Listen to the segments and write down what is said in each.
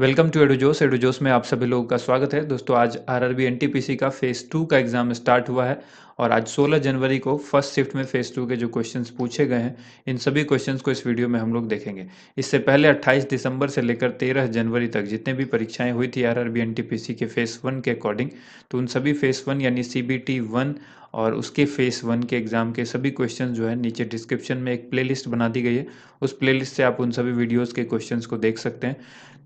welcome to एडुजोस एडुजोस में आप सभी लोगों का स्वागत है दोस्तों आज आरआरबी एनटीपीसी का फेज़ टू का एग्ज़ाम स्टार्ट हुआ है और आज 16 जनवरी को फर्स्ट शिफ्ट में फेज़ टू के जो क्वेश्चंस पूछे गए हैं इन सभी क्वेश्चंस को इस वीडियो में हम लोग देखेंगे इससे पहले 28 दिसंबर से लेकर 13 जनवरी तक जितने भी परीक्षाएं हुई थी आर आर के फेज़ वन के अकॉर्डिंग तो उन सभी फेज़ वन यानी सी बी वन और उसके फेस वन के एग्ज़ाम के सभी क्वेश्चन जो है नीचे डिस्क्रिप्शन में एक प्लेलिस्ट बना दी गई है उस प्लेलिस्ट से आप उन सभी वीडियोस के क्वेश्चंस को देख सकते हैं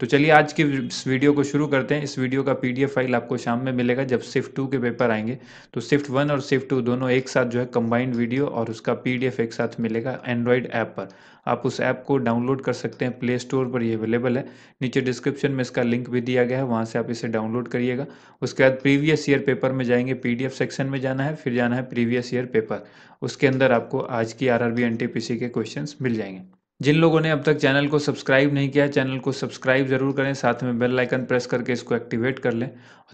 तो चलिए आज की इस वीडियो को शुरू करते हैं इस वीडियो का पीडीएफ फाइल आपको शाम में मिलेगा जब सिफ्ट टू के पेपर आएंगे तो सिफ्ट वन और सिफ्ट टू दोनों एक साथ जो है कंबाइंड वीडियो और उसका पी एक साथ मिलेगा एंड्रॉयड ऐप पर आप उस ऐप को डाउनलोड कर सकते हैं प्ले स्टोर पर ये अवेलेबल है नीचे डिस्क्रिप्शन में इसका लिंक भी दिया गया है वहाँ से आप इसे डाउनलोड करिएगा उसके बाद प्रीवियस ईयर पेपर में जाएंगे पीडीएफ सेक्शन में जाना है फिर जाना है प्रीवियस ईयर पेपर उसके अंदर आपको आज की आर आर एनटीपीसी के क्वेश्चन मिल जाएंगे जिन लोगों ने अब तक चैनल को सब्सक्राइब नहीं किया चैनल को सब्सक्राइब जरूर करें साथ में बेल आइकन प्रेस करके इसको एक्टिवेट कर लें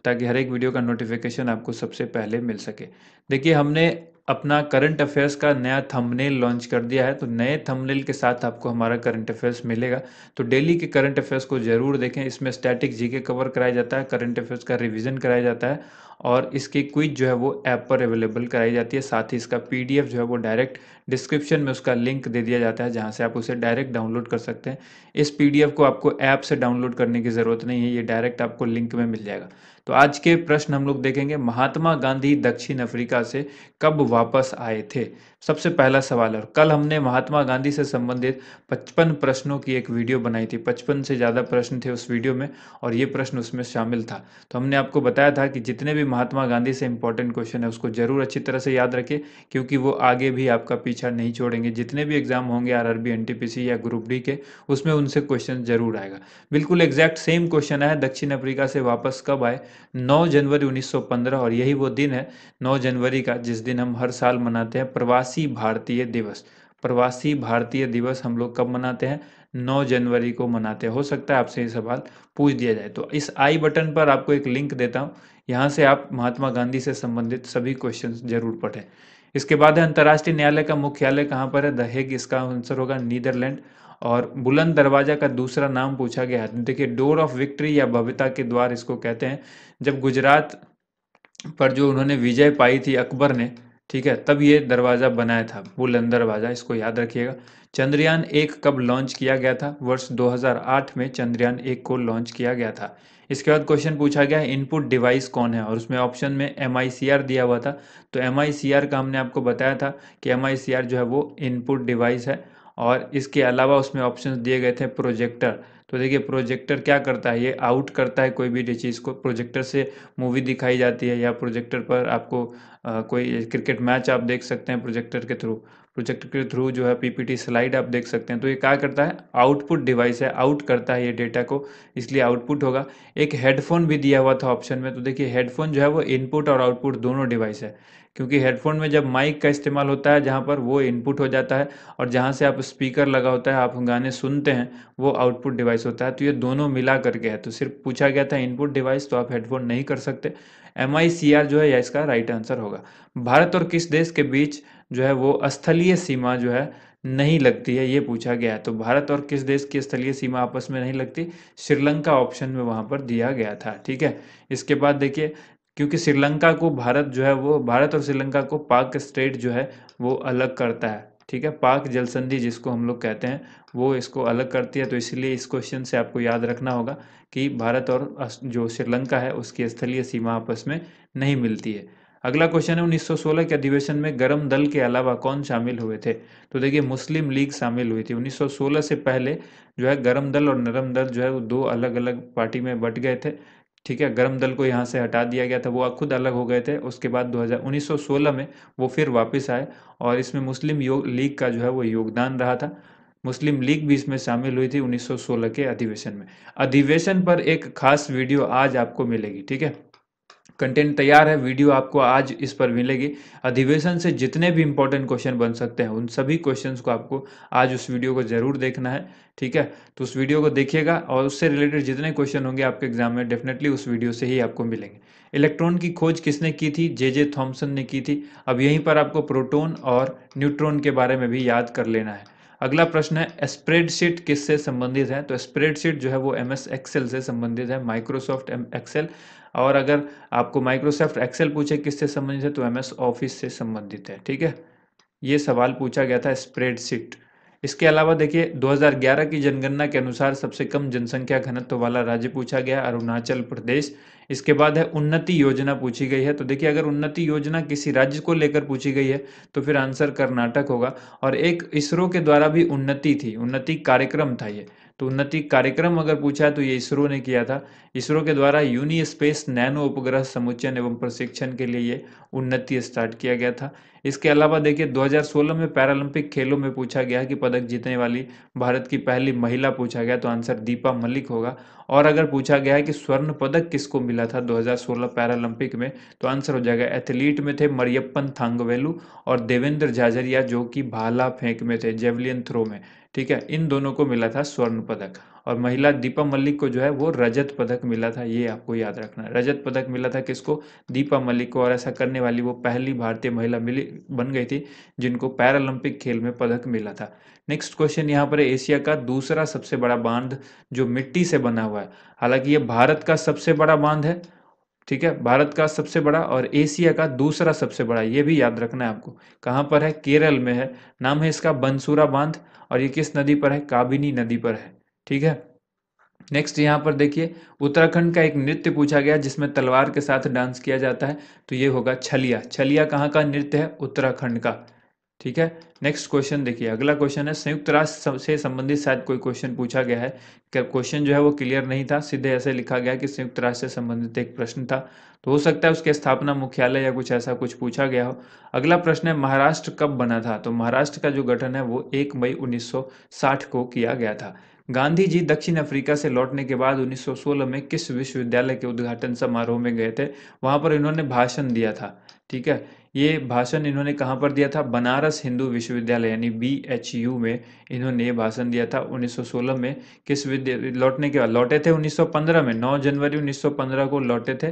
ताकि हर एक वीडियो का नोटिफिकेशन आपको सबसे पहले मिल सके देखिए हमने अपना करंट अफेयर्स का नया थंबनेल लॉन्च कर दिया है तो नए थंबनेल के साथ आपको हमारा करंट अफेयर्स मिलेगा तो डेली के करंट अफेयर्स को जरूर देखें इसमें स्टैटिक जीके कवर कराया जाता है करंट अफेयर्स का रिवीजन कराया जाता है और इसकी क्विज जो है वो ऐप पर अवेलेबल कराई जाती है साथ ही इसका पीडीएफ जो है वो डायरेक्ट डिस्क्रिप्शन में उसका लिंक दे दिया जाता है जहाँ से आप उसे डायरेक्ट डाउनलोड कर सकते हैं इस पीडीएफ को आपको ऐप से डाउनलोड करने की ज़रूरत नहीं है ये डायरेक्ट आपको लिंक में मिल जाएगा तो आज के प्रश्न हम लोग देखेंगे महात्मा गांधी दक्षिण अफ्रीका से कब वापस आए थे सबसे पहला सवाल और कल हमने महात्मा गांधी से संबंधित 55 प्रश्नों की एक वीडियो बनाई थी 55 से ज़्यादा प्रश्न थे उस वीडियो में और ये प्रश्न उसमें शामिल था तो हमने आपको बताया था कि जितने भी महात्मा गांधी से इंपॉर्टेंट क्वेश्चन है उसको ज़रूर अच्छी तरह से याद रखें क्योंकि वो आगे भी आपका पीछा नहीं छोड़ेंगे जितने भी एग्जाम होंगे आर आर या ग्रुप डी के उसमें उनसे क्वेश्चन ज़रूर आएगा बिल्कुल एग्जैक्ट सेम क्वेश्चन है दक्षिण अफ्रीका से वापस कब आए नौ जनवरी उन्नीस और यही वो दिन है नौ जनवरी का जिस दिन हम हर साल मनाते हैं प्रवास प्रवासी भारतीय दिवस प्रवासी भारतीय दिवस हम लोग कब मनाते हैं 9 जनवरी को मनाते हैं हो सकता है आपसे ये सवाल पूछ दिया जाए तो इस आई बटन पर आपको एक लिंक देता हूँ यहाँ से आप महात्मा गांधी से संबंधित सभी क्वेश्चन जरूर पढ़ें इसके बाद है अंतर्राष्ट्रीय न्यायालय का मुख्यालय कहाँ पर है दहेग इसका आंसर होगा नीदरलैंड और बुलंद दरवाजा का दूसरा नाम पूछा गया है देखिए डोर ऑफ विक्ट्री या भव्यता के द्वार इसको कहते हैं जब गुजरात पर जो उन्होंने विजय पाई थी अकबर ने ठीक है तब ये दरवाज़ा बनाया था बुलंद दरवाज़ा इसको याद रखिएगा चंद्रयान एक कब लॉन्च किया गया था वर्ष 2008 में चंद्रयान एक को लॉन्च किया गया था इसके बाद क्वेश्चन पूछा गया है इनपुट डिवाइस कौन है और उसमें ऑप्शन में एम दिया हुआ था तो एम का हमने आपको बताया था कि एम जो है वो इनपुट डिवाइस है और इसके अलावा उसमें ऑप्शन दिए गए थे प्रोजेक्टर तो देखिए प्रोजेक्टर क्या करता है ये आउट करता है कोई भी चीज़ को प्रोजेक्टर से मूवी दिखाई जाती है या प्रोजेक्टर पर आपको आ, कोई क्रिकेट मैच आप देख सकते हैं प्रोजेक्टर के थ्रू प्रोजेक्ट के थ्रू जो है पीपीटी स्लाइड आप देख सकते हैं तो ये क्या करता है आउटपुट डिवाइस है आउट करता है ये डेटा को इसलिए आउटपुट होगा एक हेडफोन भी दिया हुआ था ऑप्शन में तो देखिए हेडफोन जो है वो इनपुट और आउटपुट दोनों डिवाइस है क्योंकि हेडफोन में जब माइक का इस्तेमाल होता है जहाँ पर वो इनपुट हो जाता है और जहाँ से आप स्पीकर लगा होता है आप गाने सुनते हैं वो आउटपुट डिवाइस होता है तो ये दोनों मिला करके है तो सिर्फ पूछा गया था इनपुट डिवाइस तो आप हेडफोन नहीं कर सकते एम जो है या इसका राइट आंसर होगा भारत और किस देश के बीच जो है वो स्थलीय सीमा जो है नहीं लगती है ये पूछा गया है तो भारत और किस देश की स्थलीय सीमा आपस में नहीं लगती श्रीलंका ऑप्शन में वहाँ पर दिया गया था ठीक है इसके बाद देखिए क्योंकि श्रीलंका को भारत जो है वो भारत और श्रीलंका को पाक स्टेट जो है वो अलग करता है ठीक है पाक जलसंधि जिसको हम लोग कहते हैं वो इसको अलग करती है तो इसलिए इस क्वेश्चन से आपको याद रखना होगा कि भारत और जो श्रीलंका है उसकी स्थलीय सीमा आपस में नहीं मिलती है अगला क्वेश्चन है 1916 के अधिवेशन में गर्म दल के अलावा कौन शामिल हुए थे तो देखिए मुस्लिम लीग शामिल हुई थी 1916 से पहले जो है गर्म दल और नरम दल जो है वो दो अलग अलग पार्टी में बट गए थे ठीक है गर्म दल को यहाँ से हटा दिया गया था वो खुद अलग हो गए थे उसके बाद दो 1916 में वो फिर वापिस आए और इसमें मुस्लिम योग लीग का जो है वो योगदान रहा था मुस्लिम लीग भी इसमें शामिल हुई थी 1916 के अधिवेशन में अधिवेशन पर एक खास वीडियो आज आपको मिलेगी ठीक है कंटेंट तैयार है वीडियो आपको आज इस पर मिलेगी अधिवेशन से जितने भी इंपॉर्टेंट क्वेश्चन बन सकते हैं उन सभी क्वेश्चंस को आपको आज उस वीडियो को जरूर देखना है ठीक है तो उस वीडियो को देखिएगा और उससे रिलेटेड जितने क्वेश्चन होंगे आपके एग्जाम में डेफिनेटली उस वीडियो से ही आपको मिलेंगे इलेक्ट्रॉन की खोज किसने की थी जे जे थॉम्सन ने की थी अब यहीं पर आपको प्रोटोन और न्यूट्रॉन के बारे में भी याद कर लेना है अगला प्रश्न है स्प्रेडशीट किससे संबंधित है तो स्प्रेडशीट जो है वो एम एस एक्सेल से संबंधित है माइक्रोसॉफ्ट एक्सेल और अगर आपको माइक्रोसॉफ्ट एक्सेल पूछे किससे संबंधित है तो एम एस ऑफिस से संबंधित है ठीक है ये सवाल पूछा गया था स्प्रेडशीट इसके अलावा देखिए 2011 की जनगणना के अनुसार सबसे कम जनसंख्या घनत्व वाला राज्य पूछा गया अरुणाचल प्रदेश इसके बाद है उन्नति योजना पूछी गई है तो देखिए अगर उन्नति योजना किसी राज्य को लेकर पूछी गई है तो फिर आंसर कर्नाटक होगा और एक इसरो के द्वारा भी उन्नति थी उन्नति कार्यक्रम था ये तो उन्नति कार्यक्रम अगर पूछा तो ये इसरो ने किया था इसरो के द्वारा यूनि स्पेस नैनो उपग्रह समुचयन एवं प्रशिक्षण के लिए ये उन्नति स्टार्ट किया गया था इसके अलावा देखिए 2016 में पैरालंपिक खेलों में पूछा गया कि पदक जीतने वाली भारत की पहली महिला पूछा गया तो आंसर दीपा मलिक होगा और अगर पूछा गया है कि स्वर्ण पदक किसको मिला था 2016 पैरालंपिक में तो आंसर हो जाएगा एथलीट में थे मरियप्पन थांगवेलू और देवेंद्र झाझरिया जो कि भाला फेंक में थे जेवलियन थ्रो में ठीक है इन दोनों को मिला था स्वर्ण पदक और महिला दीपा मल्लिक को जो है वो रजत पदक मिला था ये आपको याद रखना है रजत पदक मिला था किसको दीपा मल्लिक को और ऐसा करने वाली वो पहली भारतीय महिला मिली बन गई थी जिनको पैरालंपिक खेल में पदक मिला था नेक्स्ट क्वेश्चन यहाँ पर है एशिया का दूसरा सबसे बड़ा बांध जो मिट्टी से बना हुआ है हालांकि ये भारत का सबसे बड़ा बांध है ठीक है भारत का सबसे बड़ा और एशिया का दूसरा सबसे बड़ा ये भी याद रखना है आपको कहाँ पर है केरल में है नाम है इसका बंसूरा बांध और ये किस नदी पर है काबिनी नदी पर है ठीक है नेक्स्ट यहाँ पर देखिए उत्तराखंड का एक नृत्य पूछा गया जिसमें तलवार के साथ डांस किया जाता है तो ये होगा छलिया छलिया कहाँ का नृत्य है उत्तराखंड का ठीक है नेक्स्ट क्वेश्चन देखिए अगला क्वेश्चन है संयुक्त राष्ट्र से संबंधित शायद कोई क्वेश्चन पूछा गया है क्वेश्चन जो है वो क्लियर नहीं था सीधे ऐसे लिखा गया कि संयुक्त राष्ट्र से संबंधित एक प्रश्न था तो हो सकता है उसके स्थापना मुख्यालय या कुछ ऐसा कुछ पूछा गया हो अगला प्रश्न है महाराष्ट्र कब बना था तो महाराष्ट्र का जो गठन है वो एक मई उन्नीस को किया गया था गांधी जी दक्षिण अफ्रीका से लौटने के बाद 1916 में किस विश्वविद्यालय के उद्घाटन समारोह में गए थे वहां पर इन्होंने भाषण दिया था ठीक है ये भाषण इन्होंने कहाँ पर दिया था बनारस हिंदू विश्वविद्यालय यानी बी एच यू में इन्होंने ये भाषण दिया था 1916 में किस विद्या लौटने के बाद लौटे थे 1915 में 9 जनवरी 1915 को लौटे थे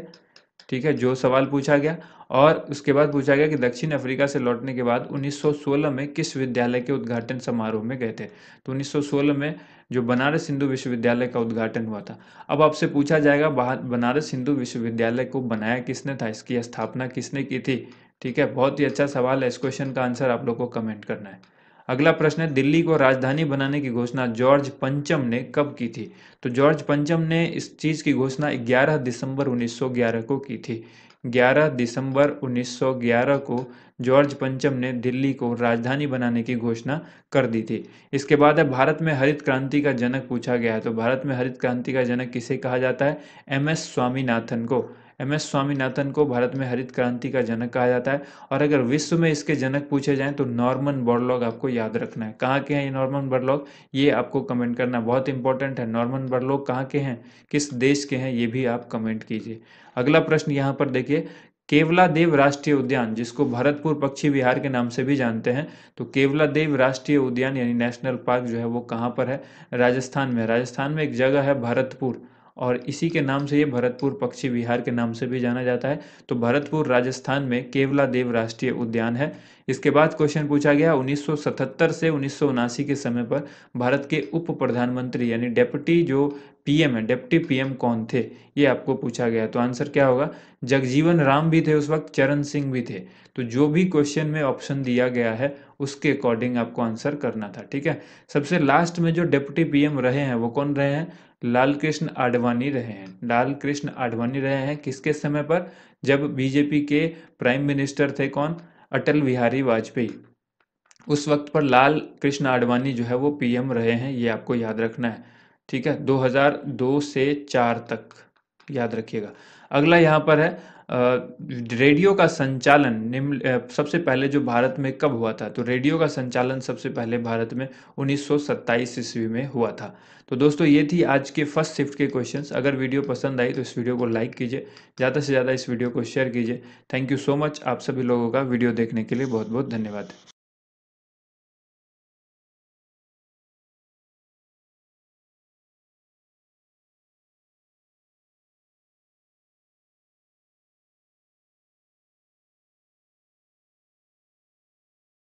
ठीक है जो सवाल पूछा गया और उसके बाद पूछा गया कि दक्षिण अफ्रीका से लौटने के बाद 1916 में किस विद्यालय के उद्घाटन समारोह में गए थे तो 1916 में जो बनारस हिंदू विश्वविद्यालय का उद्घाटन हुआ था अब आपसे पूछा जाएगा बनारस हिंदू विश्वविद्यालय को बनाया किसने था इसकी स्थापना किसने की थी ठीक है बहुत ही अच्छा सवाल है इस क्वेश्चन का आंसर आप लोग को कमेंट करना है अगला प्रश्न है दिल्ली को राजधानी बनाने की घोषणा जॉर्ज पंचम ने कब की थी तो जॉर्ज पंचम ने इस चीज़ की घोषणा 11 दिसंबर 1911 को की थी 11 दिसंबर 1911 को जॉर्ज पंचम ने दिल्ली को राजधानी बनाने की घोषणा कर दी थी इसके बाद है भारत में हरित क्रांति का जनक पूछा गया है तो भारत में हरित क्रांति का जनक किसे कहा जाता है एम एस स्वामीनाथन को एम एस स्वामीनाथन को भारत में हरित क्रांति का जनक कहा जाता है और अगर विश्व में इसके जनक पूछे जाएं तो नॉर्मन बॉडलॉग आपको याद रखना है कहाँ के हैं ये नॉर्मन बर्लॉग ये आपको कमेंट करना बहुत इंपॉर्टेंट है नॉर्मन बर्डलॉग कहाँ के हैं किस देश के हैं ये भी आप कमेंट कीजिए अगला प्रश्न यहाँ पर देखिए केवला देव राष्ट्रीय उद्यान जिसको भरतपुर पक्षी विहार के नाम से भी जानते हैं तो केवला देव राष्ट्रीय उद्यान यानी नेशनल पार्क जो है वो कहाँ पर है राजस्थान में राजस्थान में एक जगह है भरतपुर और इसी के नाम से ये भरतपुर पक्षी विहार के नाम से भी जाना जाता है तो भरतपुर राजस्थान में केवला देव राष्ट्रीय उद्यान है इसके बाद क्वेश्चन पूछा गया 1977 से उन्नीस के समय पर भारत के उप प्रधानमंत्री यानी डेप्टी जो पीएम है डेप्टी पीएम कौन थे ये आपको पूछा गया तो आंसर क्या होगा जगजीवन राम भी थे उस वक्त चरण सिंह भी थे तो जो भी क्वेश्चन में ऑप्शन दिया गया है उसके अकॉर्डिंग आपको आंसर करना था ठीक है सबसे लास्ट में जो डेप्टी पीएम रहे हैं वो कौन रहे हैं लाल कृष्ण आडवाणी रहे हैं लाल कृष्ण आडवाणी रहे हैं किसके समय पर जब बीजेपी के प्राइम मिनिस्टर थे कौन अटल बिहारी वाजपेयी उस वक्त पर लाल कृष्ण आडवाणी जो है वो पीएम रहे हैं ये आपको याद रखना है ठीक है 2002 से चार तक याद रखिएगा अगला यहाँ पर है रेडियो का संचालन निम्न सबसे पहले जो भारत में कब हुआ था तो रेडियो का संचालन सबसे पहले भारत में 1927 ईस्वी में हुआ था तो दोस्तों ये थी आज के फर्स्ट शिफ्ट के क्वेश्चंस अगर वीडियो पसंद आई तो इस वीडियो को लाइक कीजिए ज़्यादा से ज़्यादा इस वीडियो को शेयर कीजिए थैंक यू सो मच आप सभी लोगों का वीडियो देखने के लिए बहुत बहुत धन्यवाद